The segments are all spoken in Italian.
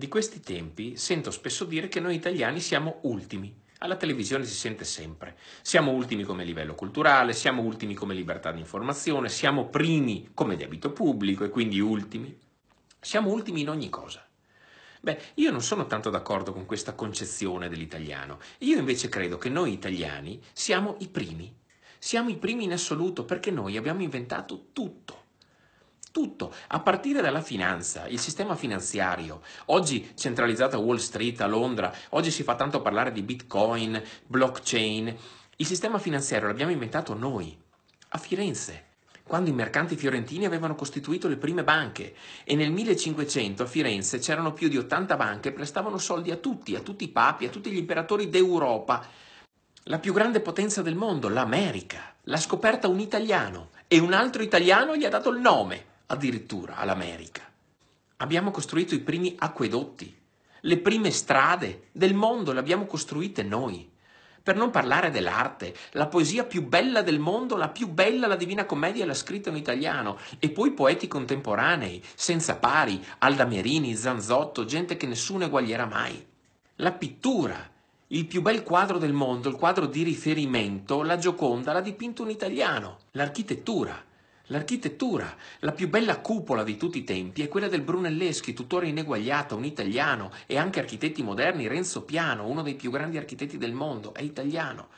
Di questi tempi sento spesso dire che noi italiani siamo ultimi. Alla televisione si sente sempre. Siamo ultimi come livello culturale, siamo ultimi come libertà di informazione, siamo primi come debito pubblico e quindi ultimi. Siamo ultimi in ogni cosa. Beh, io non sono tanto d'accordo con questa concezione dell'italiano. Io invece credo che noi italiani siamo i primi. Siamo i primi in assoluto perché noi abbiamo inventato tutto tutto, a partire dalla finanza, il sistema finanziario. Oggi centralizzato a Wall Street a Londra, oggi si fa tanto parlare di Bitcoin, blockchain. Il sistema finanziario l'abbiamo inventato noi, a Firenze, quando i mercanti fiorentini avevano costituito le prime banche e nel 1500 a Firenze c'erano più di 80 banche che prestavano soldi a tutti, a tutti i papi, a tutti gli imperatori d'Europa. La più grande potenza del mondo, l'America, l'ha scoperta un italiano e un altro italiano gli ha dato il nome addirittura all'America. Abbiamo costruito i primi acquedotti, le prime strade del mondo le abbiamo costruite noi. Per non parlare dell'arte, la poesia più bella del mondo, la più bella, la Divina Commedia l'ha scritta in italiano, e poi poeti contemporanei, senza pari, Alda Merini, Zanzotto, gente che nessuno eguaglierà mai. La pittura, il più bel quadro del mondo, il quadro di riferimento, la Gioconda l'ha dipinto un italiano. L'architettura, L'architettura, la più bella cupola di tutti i tempi, è quella del Brunelleschi, tuttora ineguagliato, un italiano, e anche architetti moderni, Renzo Piano, uno dei più grandi architetti del mondo, è italiano.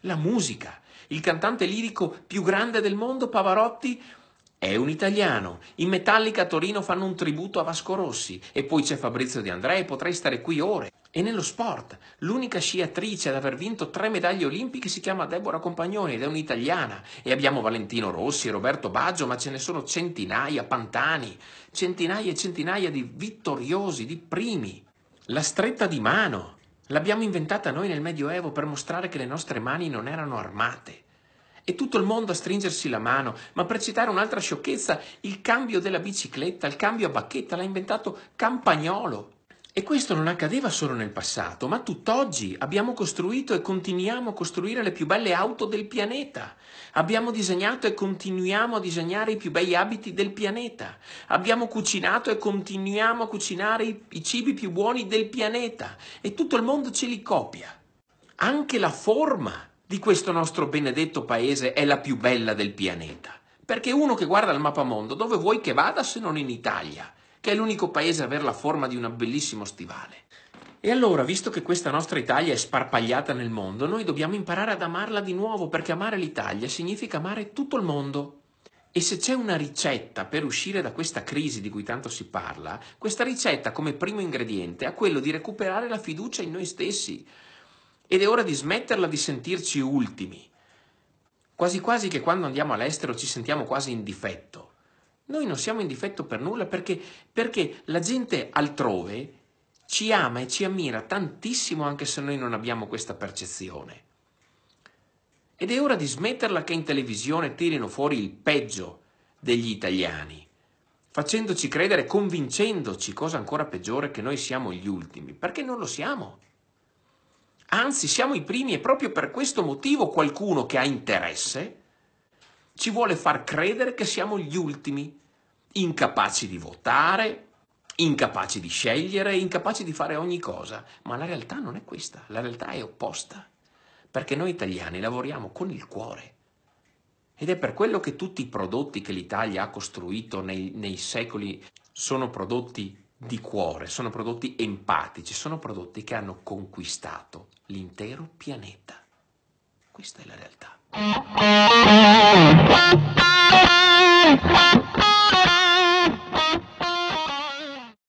La musica, il cantante lirico più grande del mondo, Pavarotti, è un italiano. In Metallica a Torino fanno un tributo a Vasco Rossi, e poi c'è Fabrizio Di André, potrei stare qui ore. E nello sport, l'unica sciatrice ad aver vinto tre medaglie olimpiche si chiama Deborah Compagnoni ed è un'italiana. E abbiamo Valentino Rossi, Roberto Baggio, ma ce ne sono centinaia, Pantani, centinaia e centinaia di vittoriosi, di primi. La stretta di mano l'abbiamo inventata noi nel Medioevo per mostrare che le nostre mani non erano armate. E tutto il mondo a stringersi la mano, ma per citare un'altra sciocchezza, il cambio della bicicletta, il cambio a bacchetta l'ha inventato Campagnolo, e questo non accadeva solo nel passato, ma tutt'oggi abbiamo costruito e continuiamo a costruire le più belle auto del pianeta. Abbiamo disegnato e continuiamo a disegnare i più bei abiti del pianeta. Abbiamo cucinato e continuiamo a cucinare i, i cibi più buoni del pianeta. E tutto il mondo ce li copia. Anche la forma di questo nostro benedetto paese è la più bella del pianeta. Perché uno che guarda il mappamondo, dove vuoi che vada se non in Italia? che è l'unico paese a avere la forma di un bellissimo stivale. E allora, visto che questa nostra Italia è sparpagliata nel mondo, noi dobbiamo imparare ad amarla di nuovo, perché amare l'Italia significa amare tutto il mondo. E se c'è una ricetta per uscire da questa crisi di cui tanto si parla, questa ricetta come primo ingrediente ha quello di recuperare la fiducia in noi stessi. Ed è ora di smetterla di sentirci ultimi. Quasi quasi che quando andiamo all'estero ci sentiamo quasi in difetto noi non siamo in difetto per nulla perché, perché la gente altrove ci ama e ci ammira tantissimo anche se noi non abbiamo questa percezione. Ed è ora di smetterla che in televisione tirino fuori il peggio degli italiani, facendoci credere, convincendoci, cosa ancora peggiore, che noi siamo gli ultimi, perché non lo siamo. Anzi, siamo i primi e proprio per questo motivo qualcuno che ha interesse ci vuole far credere che siamo gli ultimi, incapaci di votare, incapaci di scegliere, incapaci di fare ogni cosa. Ma la realtà non è questa, la realtà è opposta, perché noi italiani lavoriamo con il cuore. Ed è per quello che tutti i prodotti che l'Italia ha costruito nei, nei secoli sono prodotti di cuore, sono prodotti empatici, sono prodotti che hanno conquistato l'intero pianeta. Questa è la realtà. you.